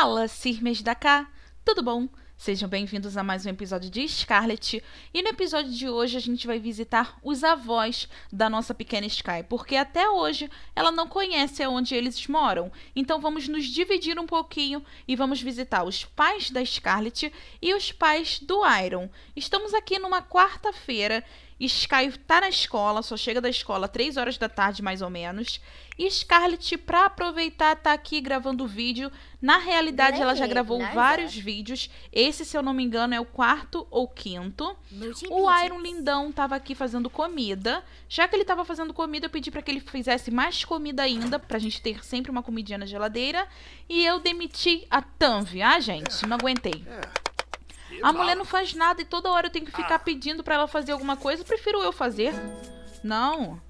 Fala, Sirmes da Cá! Tudo bom? Sejam bem-vindos a mais um episódio de Scarlet. E no episódio de hoje a gente vai visitar os avós da nossa pequena Sky, porque até hoje ela não conhece onde eles moram. Então vamos nos dividir um pouquinho e vamos visitar os pais da Scarlet e os pais do Iron. Estamos aqui numa quarta-feira Sky tá na escola, só chega da escola 3 horas da tarde, mais ou menos. E Scarlett, pra aproveitar, tá aqui gravando vídeo. Na realidade, é ela já gravou é vários vídeos. Esse, se eu não me engano, é o quarto ou quinto. O Iron Lindão tava aqui fazendo comida. Já que ele tava fazendo comida, eu pedi para que ele fizesse mais comida ainda, pra gente ter sempre uma comidinha na geladeira. E eu demiti a Tanvi. Ah, gente, não aguentei. É. A mulher não faz nada e toda hora eu tenho que ficar ah. pedindo para ela fazer alguma coisa. prefiro eu fazer. Não.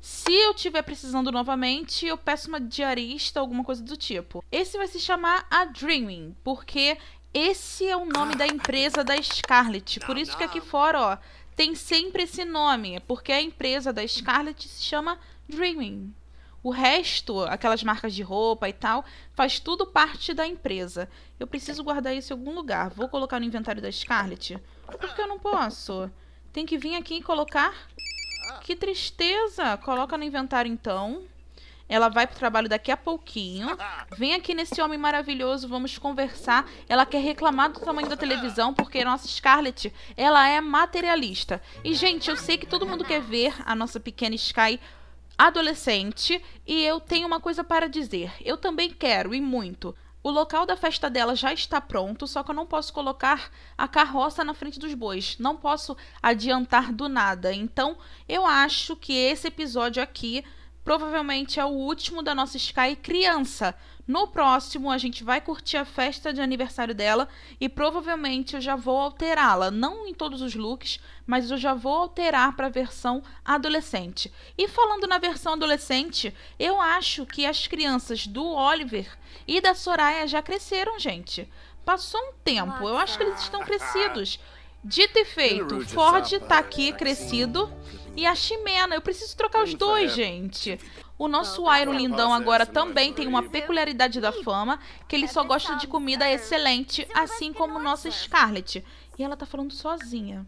Se eu tiver precisando novamente, eu peço uma diarista, alguma coisa do tipo. Esse vai se chamar a Dreaming, porque esse é o nome da empresa da Scarlett. Por isso que aqui fora, ó, tem sempre esse nome, porque a empresa da Scarlett se chama Dreaming. O resto, aquelas marcas de roupa e tal, faz tudo parte da empresa. Eu preciso guardar isso em algum lugar. Vou colocar no inventário da Scarlett Por que eu não posso? Tem que vir aqui e colocar? Que tristeza! Coloca no inventário então. Ela vai pro trabalho daqui a pouquinho. Vem aqui nesse homem maravilhoso, vamos conversar. Ela quer reclamar do tamanho da televisão, porque nossa Scarlett, ela é materialista. E, gente, eu sei que todo mundo quer ver a nossa pequena Sky adolescente e eu tenho uma coisa para dizer. Eu também quero e muito. O local da festa dela já está pronto, só que eu não posso colocar a carroça na frente dos bois. Não posso adiantar do nada. Então, eu acho que esse episódio aqui provavelmente é o último da nossa Sky criança. No próximo, a gente vai curtir a festa de aniversário dela e provavelmente eu já vou alterá-la. Não em todos os looks, mas eu já vou alterar para a versão adolescente. E falando na versão adolescente, eu acho que as crianças do Oliver e da Soraya já cresceram, gente. Passou um tempo, eu acho que eles estão crescidos. Dito e feito, Ford tá aqui crescido e a Chimena. Eu preciso trocar os dois, é. gente. O nosso tá Iron Lindão agora também tem uma peculiaridade da fama, que ele só gosta de comida excelente, assim como nossa Scarlett. E ela tá falando sozinha.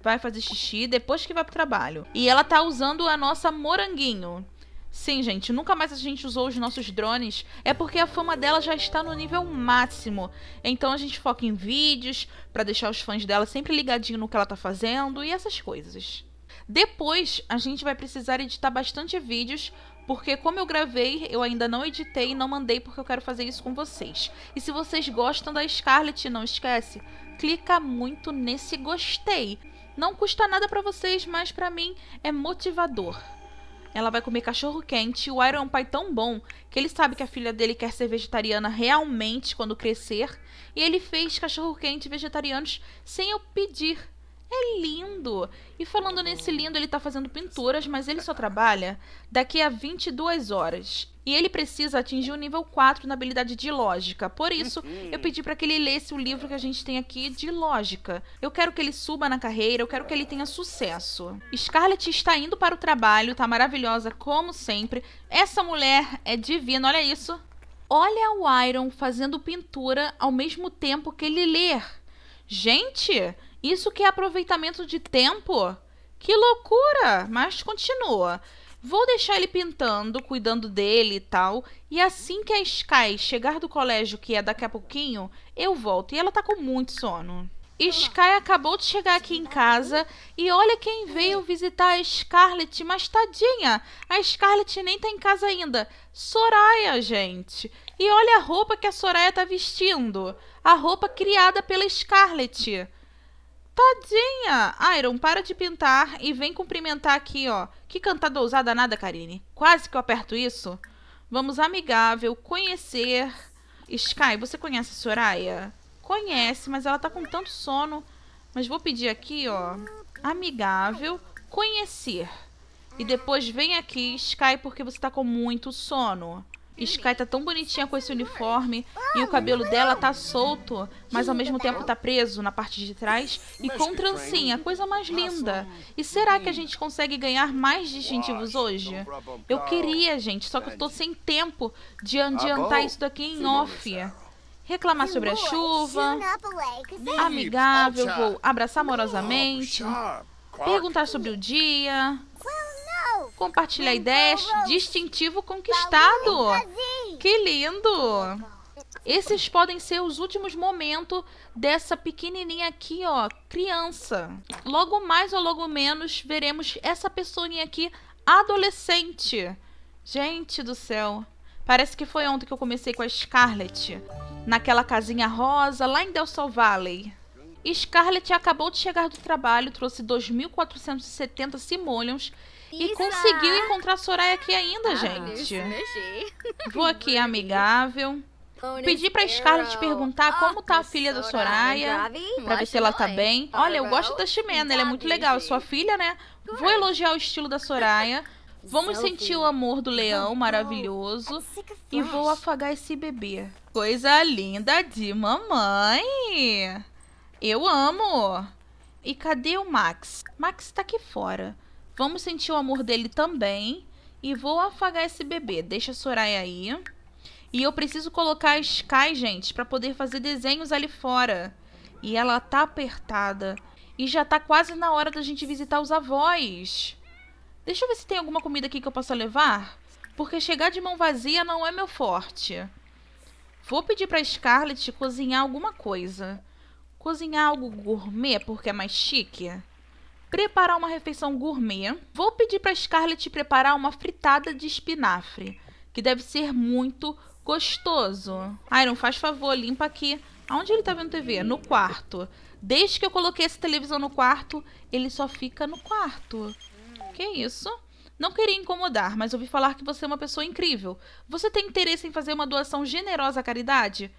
Vai fazer xixi depois que vai pro trabalho. E ela tá usando a nossa moranguinho. Sim, gente, nunca mais a gente usou os nossos drones, é porque a fama dela já está no nível máximo. Então a gente foca em vídeos para deixar os fãs dela sempre ligadinho no que ela tá fazendo e essas coisas. Depois, a gente vai precisar editar bastante vídeos, porque como eu gravei, eu ainda não editei e não mandei porque eu quero fazer isso com vocês. E se vocês gostam da Scarlett, não esquece, clica muito nesse gostei. Não custa nada para vocês, mas para mim é motivador ela vai comer cachorro quente. O Iron é um pai tão bom que ele sabe que a filha dele quer ser vegetariana realmente quando crescer. E ele fez cachorro quente vegetarianos sem eu pedir. É lindo! E falando nesse lindo, ele tá fazendo pinturas, mas ele só trabalha daqui a 22 horas. E ele precisa atingir o nível 4 na habilidade de lógica. Por isso, uhum. eu pedi para que ele lesse o livro que a gente tem aqui de lógica. Eu quero que ele suba na carreira, eu quero que ele tenha sucesso. Scarlett está indo para o trabalho, está maravilhosa como sempre. Essa mulher é divina, olha isso. Olha o Iron fazendo pintura ao mesmo tempo que ele lê. Gente, isso que é aproveitamento de tempo? Que loucura! Mas continua. Vou deixar ele pintando, cuidando dele e tal. E assim que a Sky chegar do colégio, que é daqui a pouquinho, eu volto. E ela tá com muito sono. Ah. Sky acabou de chegar aqui em casa e olha quem veio visitar a Scarlett, mas tadinha, a Scarlett nem tá em casa ainda. Soraya, gente. E olha a roupa que a Soraya tá vestindo, a roupa criada pela Scarlett. Tadinha! Ah, Iron, para de pintar e vem cumprimentar aqui, ó. Que cantada ousada nada, Karine. Quase que eu aperto isso. Vamos amigável, conhecer... Sky, você conhece a Soraya? Conhece, mas ela tá com tanto sono. Mas vou pedir aqui, ó. Amigável, conhecer. E depois vem aqui, Sky, porque você tá com muito sono. Sky tá tão bonitinha com esse uniforme e o ah, cabelo dela tá solto, mas ao mesmo tempo tá preso na parte de trás e com trancinha, coisa mais linda. E será que a gente consegue ganhar mais distintivos hoje? Eu queria, gente, só que eu tô sem tempo de adiantar isso daqui em off. Reclamar sobre a chuva, amigável, vou abraçar amorosamente, perguntar sobre o dia, Compartilhar ideias. Distintivo conquistado. Que lindo! Esses podem ser os últimos momentos dessa pequenininha aqui, ó, criança. Logo mais ou logo menos veremos essa pessoinha aqui, adolescente. Gente do céu, parece que foi ontem que eu comecei com a Scarlett, naquela casinha rosa lá em Del Sol Valley. Scarlett acabou de chegar do trabalho, trouxe 2.470 simoleons e conseguiu encontrar a Soraya aqui ainda, ah, gente. Vou aqui, amigável. Pedi pra Scarlett perguntar como tá a filha da Soraya, pra ver se ela tá bem. Olha, eu gosto da Ximena, ela é muito legal, sua filha, né? Vou é. elogiar o estilo da Soraya. Vamos sentir o amor do leão maravilhoso. E vou afagar esse bebê. Coisa linda de mamãe. Eu amo. E cadê o Max? Max tá aqui fora. Vamos sentir o amor dele também. E vou afagar esse bebê. Deixa a Soraya aí. E eu preciso colocar a Sky, gente, para poder fazer desenhos ali fora. E ela tá apertada. E já tá quase na hora da gente visitar os avós. Deixa eu ver se tem alguma comida aqui que eu possa levar. Porque chegar de mão vazia não é meu forte. Vou pedir pra Scarlett cozinhar alguma coisa. Cozinhar algo gourmet porque é mais chique preparar uma refeição gourmet. Vou pedir para Scarlett preparar uma fritada de espinafre, que deve ser muito gostoso. Iron, faz favor, limpa aqui. Aonde ele tá vendo TV? No quarto. Desde que eu coloquei essa televisão no quarto, ele só fica no quarto. Que isso? Não queria incomodar, mas ouvi falar que você é uma pessoa incrível. Você tem interesse em fazer uma doação generosa à caridade?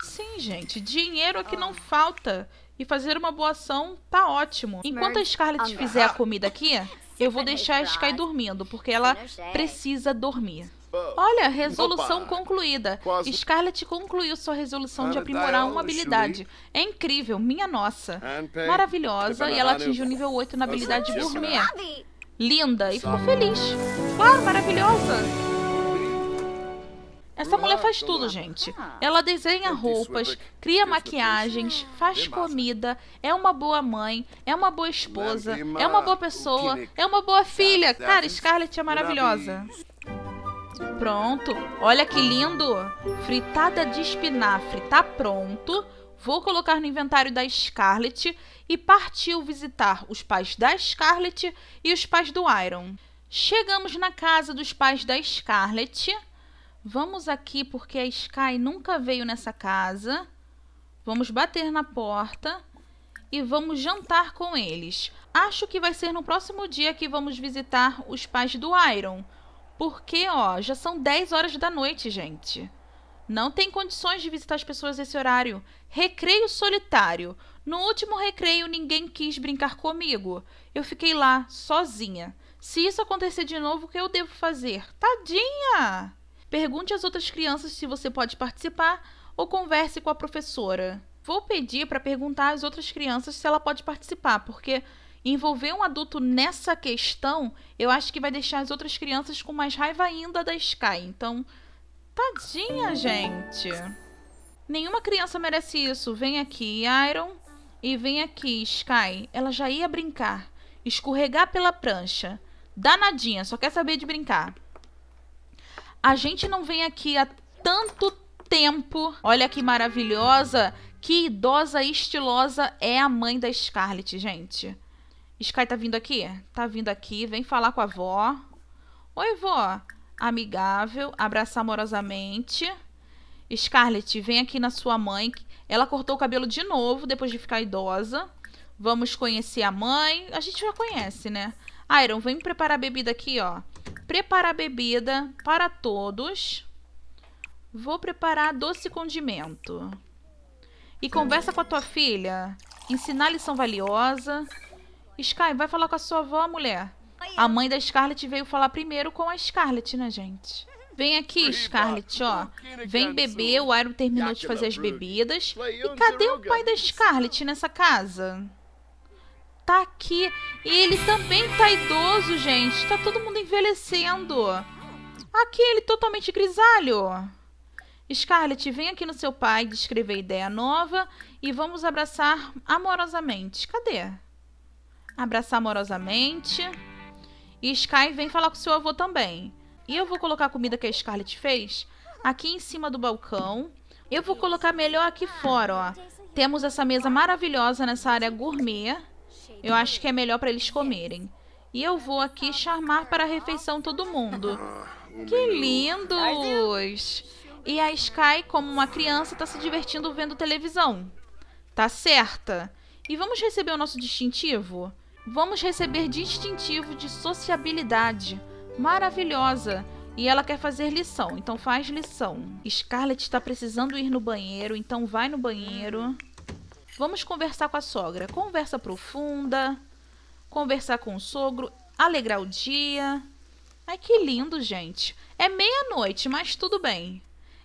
Sim, gente, dinheiro é que não ah. falta. E fazer uma boa ação tá ótimo. Enquanto a Scarlett fizer a comida aqui, eu vou deixar a Sky dormindo, porque ela precisa dormir. Olha, resolução concluída. Scarlett concluiu sua resolução de aprimorar uma habilidade. É incrível, minha nossa. Ah, maravilhosa, e ela né? atingiu o nível 8 na tá habilidade dormir Linda, e ficou feliz. Claro, ah, maravilhosa. Essa mulher ah, faz então tudo, é. gente. Ah. Ela desenha roupas, cria é maquiagens, faz comida, é uma boa mãe, é uma boa esposa, é uma boa pessoa, é uma boa tá filha. Cara, Scarlett é maravilhosa. Pronto. Olha que lindo. Fritada de espinafre tá pronto. Vou colocar no inventário da Scarlett e partiu visitar os pais da Scarlett e os pais do Iron. Chegamos na casa dos pais da Scarlett Vamos aqui porque a Sky nunca veio nessa casa. Vamos bater na porta e vamos jantar com eles. Acho que vai ser no próximo dia que vamos visitar os pais do Iron. Porque, ó, já são 10 horas da noite, gente. Não tem condições de visitar as pessoas nesse horário. Recreio solitário. No último recreio, ninguém quis brincar comigo. Eu fiquei lá, sozinha. Se isso acontecer de novo, o que eu devo fazer? Tadinha! Pergunte às outras crianças se você pode participar ou converse com a professora. Vou pedir para perguntar às outras crianças se ela pode participar, porque envolver um adulto nessa questão, eu acho que vai deixar as outras crianças com mais raiva ainda da Sky. Então, tadinha, gente. Nenhuma criança merece isso. Vem aqui, Iron, e vem aqui, Sky. Ela já ia brincar, escorregar pela prancha. Danadinha, só quer saber de brincar a gente não vem aqui há tanto tempo. Olha que maravilhosa, que idosa e estilosa é a mãe da Scarlett, gente. Sky tá vindo aqui? Tá vindo aqui, vem falar com a avó. Oi, vó. Amigável, abraça amorosamente. Scarlett, vem aqui na sua mãe. Ela cortou o cabelo de novo depois de ficar idosa. Vamos conhecer a mãe. A gente já conhece, né? Iron, vem preparar a bebida aqui, ó preparar bebida para todos. Vou preparar doce condimento. E tá. conversa com a tua filha. Ensinar lição valiosa. Sky, vai falar com a sua avó, mulher. A mãe da Scarlett veio falar primeiro com a Scarlett, né, gente? Vem aqui, Scarlett, ó. É Vem beber, o Iron terminou de fazer as bebidas. E cadê o pai da Scarlett nessa casa? tá aqui. E ele também tá idoso, gente. Tá todo mundo envelhecendo. Aqui ele totalmente grisalho. Scarlett, vem aqui no seu pai descrever ideia nova e vamos abraçar amorosamente. Cadê? Abraçar amorosamente. E Sky vem falar com seu avô também. E eu vou colocar a comida que a Scarlett fez aqui em cima do balcão. Eu vou colocar melhor aqui fora, ó. Temos essa mesa maravilhosa nessa área gourmet. Eu acho que é melhor para eles comerem. E eu vou aqui chamar para a refeição todo mundo. Ah, que lindos! E a Sky, como uma criança, está se divertindo vendo televisão. Tá certa. E vamos receber o nosso distintivo? Vamos receber distintivo de sociabilidade. Maravilhosa! E ela quer fazer lição, então faz lição. Scarlett está precisando ir no banheiro, então vai no banheiro. Vamos conversar com a sogra. Conversa profunda, conversar com o sogro, alegrar o dia. Ai, que lindo, gente. É meia-noite, mas tudo bem.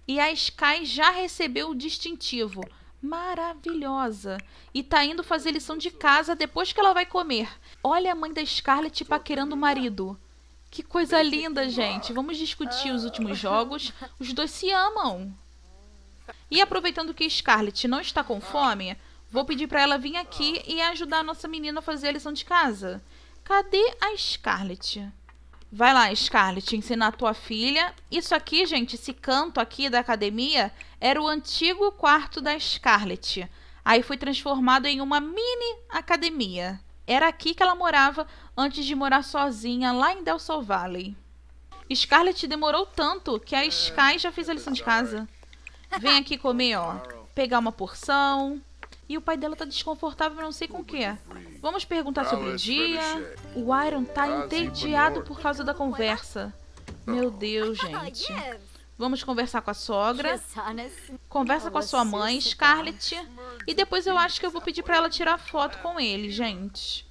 E a Sky já recebeu o distintivo. Maravilhosa. E tá indo fazer lição de casa depois que ela vai comer. Olha a mãe da Scarlett paquerando o marido. Que coisa linda, gente. Vamos discutir os últimos jogos. Os dois se amam. E aproveitando que Scarlett não está com fome, Vou pedir para ela vir aqui e ajudar a nossa menina a fazer a lição de casa. Cadê a Scarlett? Vai lá, Scarlett, ensinar a tua filha. Isso aqui, gente, esse canto aqui da academia era o antigo quarto da Scarlett. Aí foi transformado em uma mini academia. Era aqui que ela morava antes de morar sozinha lá em Del Sol Valley. Scarlett demorou tanto que a é, Sky já fez a lição de casa. Vem aqui comer, ó. Pegar uma porção. E o pai dela tá desconfortável não sei com o que. Vamos perguntar sobre o dia. O Iron tá entediado por causa da conversa. Meu oh. Deus, oh, gente. Vamos conversar com a sogra. Conversa com a sua mãe, Scarlett. E depois eu acho que eu vou pedir para ela tirar foto com ele, gente.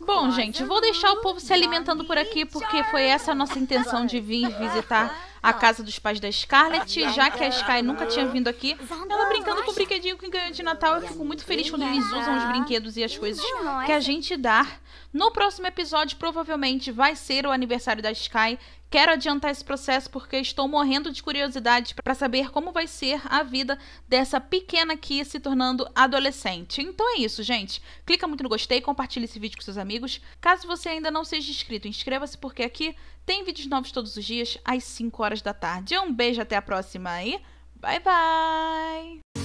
Bom, gente, vou deixar o povo se alimentando por aqui, porque foi essa a nossa intenção de vir visitar a casa dos pais da Scarlett, ah, já que a Sky ah. nunca tinha vindo aqui. Ela brincando com o brinquedinho que ganhou de Natal. Eu fico muito feliz quando eles usam os brinquedos e as coisas que a gente dá. No próximo episódio, provavelmente vai ser o aniversário da Sky. Quero adiantar esse processo porque estou morrendo de curiosidade para saber como vai ser a vida dessa pequena aqui se tornando adolescente. Então é isso, gente. Clica muito no gostei, compartilhe esse vídeo com seus amigos. Caso você ainda não seja inscrito, inscreva-se porque aqui tem vídeos novos todos os dias às 5 horas da tarde. Um beijo, até a próxima e bye bye!